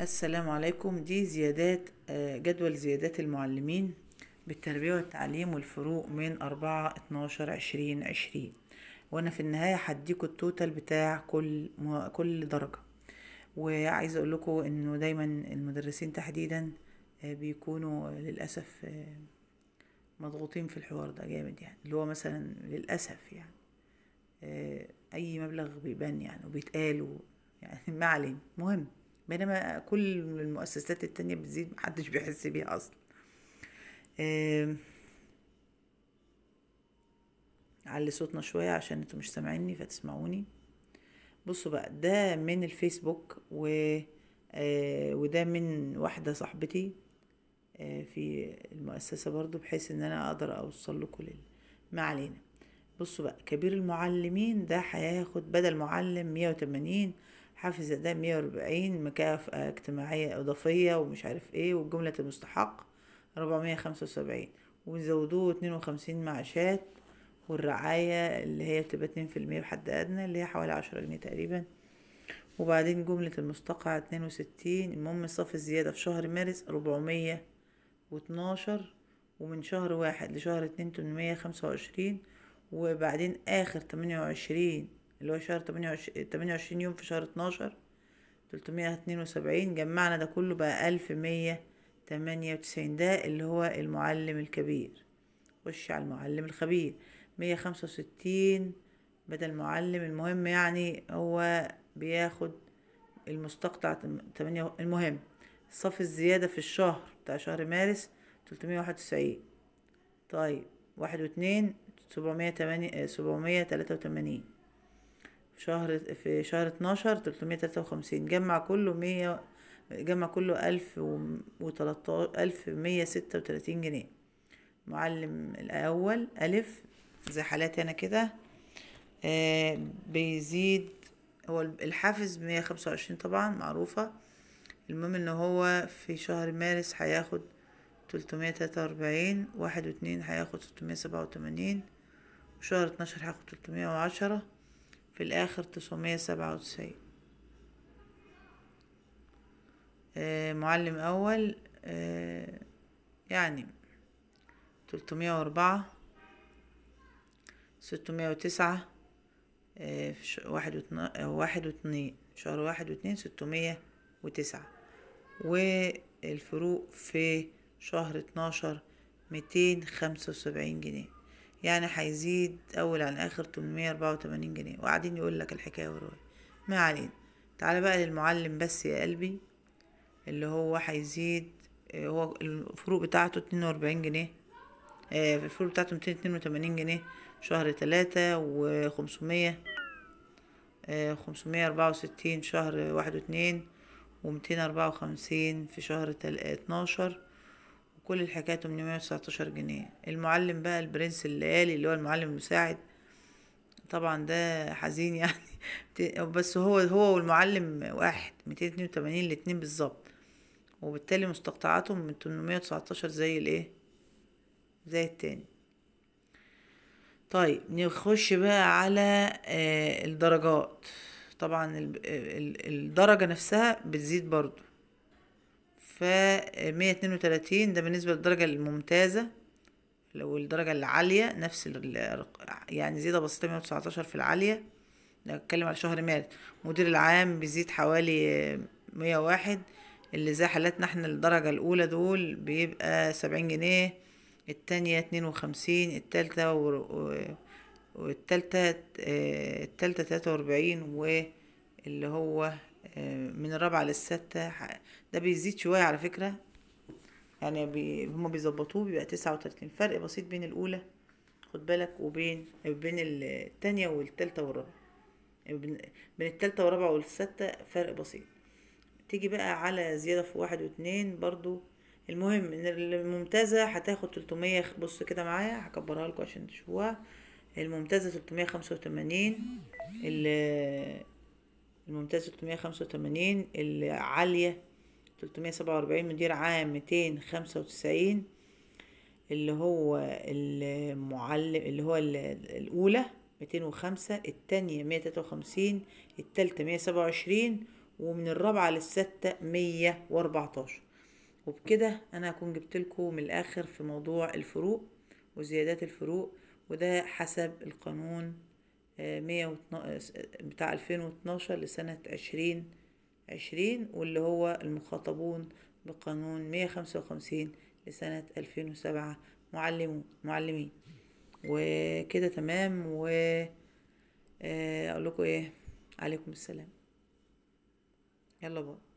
السلام عليكم دي زيادات آه، جدول زيادات المعلمين بالتربية والتعليم والفروق من أربعة اتناشر عشرين عشرين وأنا في النهاية هديكوا التوتال بتاع كل كل درجة وعايزة أقول لكم إنه دايما المدرسين تحديدا آه، بيكونوا للأسف آه، مضغوطين في الحوار ده جامد يعني اللي هو مثلا للأسف يعني أي مبلغ بيبان يعني وبيتقال يعني ما علينا مهم بينما كل المؤسسات التانية بتزيد محدش بيحس بيها أصلا علي صوتنا شوية عشان انتوا مش سامعيني فتسمعوني بصوا بقى ده من الفيسبوك و آه، وده من واحدة صاحبتي آه، في المؤسسة برضو بحيث ان انا اقدر اوصل لكم ما علينا بصوا بقى كبير المعلمين ده هياخد بدل معلم مية وتمانين حافز أداء 140 مكافأة اجتماعية إضافية ومش عارف إيه والجملة المستحق 475 ويزودوه 52 معاشات والرعاية اللي هي بتبقى 2% في المية بحد أدنى اللي هي حوالي 10 جنيه تقريبا وبعدين جملة المستقع 62 المهم صف الزيادة في شهر مارس 412 ومن شهر واحد لشهر اتنين تمنمية خمسة وعشرين وبعدين آخر تمانية وعشرين اللي هو شهر تمانية وعشرين يوم في شهر اتناشر تلتمية اتنين وسبعين جمعنا ده كله بقى ألف مية تمانية وتسعين ده اللي هو المعلم الكبير خش على المعلم الخبير مية خمسة وستين بدل معلم المهم يعني هو بياخد المستقطع تمانية المهم صف الزيادة في الشهر بتاع شهر مارس تلتمية واحد وتسعين طيب واحد واتنين سبعمية تمانية سبعمية تلاتة وتمانين شهر في شهر 12 353 جمع كله 100 جمع كله 1136 جنيه معلم الأول ألف زي حالاتي أنا كده آه، بيزيد هو الحافز 125 طبعا معروفة المهم ان هو في شهر مارس هياخد 343 واحد واتنين هياخد 687 وشهر 12 هياخد 310 في الآخر تسعمية سبعة وتسعين آه، معلم أول آه، يعني تلتمية وأربعة ستمية وتسعة آه، في واحد واحد واتنين شهر واحد واتنين ستمية وتسعة والفروق في شهر اتناشر ميتين خمسة وسبعين جنيه يعني هيزيد أول عن آخر تمنمية أربعة وتمانين جنيه وقاعدين يقول لك الحكاية والرواية ما علينا تعالى بقى للمعلم بس يا قلبي اللي هو هيزيد هو الفروق بتاعته اتنين وأربعين جنيه آه، الفروق بتاعته ميتين وتمانين جنيه شهر تلاتة و500 آه، أربعة وستين شهر واحد واتنين 2 أربعة وخمسين في شهر آه، اتناشر كل الحكاية 819 جنيه المعلم بقى البرنس الليالي اللي هو المعلم المساعد طبعا ده حزين يعني بس هو هو والمعلم واحد ميتين وتمانين الاتنين بالظبط وبالتالي مستقطعاتهم من تمنمية وتسعتاشر زي الايه زي التاني طيب نخش بقى على آه، الدرجات طبعا الدرجة نفسها بتزيد برضو ف وتلاتين ده بالنسبة للدرجة الممتازة لو الدرجة العالية نفس يعني زيادة بسيطة مية وتسعتاشر في العالية نتكلم على شهر مارس مدير العام بيزيد حوالي مية واحد اللي زي حالاتنا احنا الدرجة الأولى دول بيبقى سبعين جنيه التانية اتنين وخمسين التالتة و... والتالتة آه، التالتة واربعين واللي هو من الرابعة للستة ده بيزيد شوية على فكرة يعني بي هما بيظبطوه بيبقى تسعة وتلاتين فرق بسيط بين الأولى خد بالك وبين بين التانية والتالتة والرابعة بين التالتة والرابعة والستة فرق بسيط تيجي بقى على زيادة في واحد واتنين برضو المهم ان الممتازة هتاخد تلتمية بص كده معايا هكبرها لكم عشان تشوفوها الممتازة تلتمية خمسة وتمانين الممتاز 385 العالية 347 مدير عام 295 اللي هو المعلم اللي هو الأولى 205 التانية 153 التالتة 127 ومن الرابعة للستة 114 وبكده أنا هكون لكم من الآخر في موضوع الفروق وزيادات الفروق وده حسب القانون بتاع 2012 لسنة 2020 واللي هو المخاطبون بقانون 155 لسنة 2007 معلمون معلمين وكده تمام و آه، اقول لكم ايه عليكم السلام يلا باي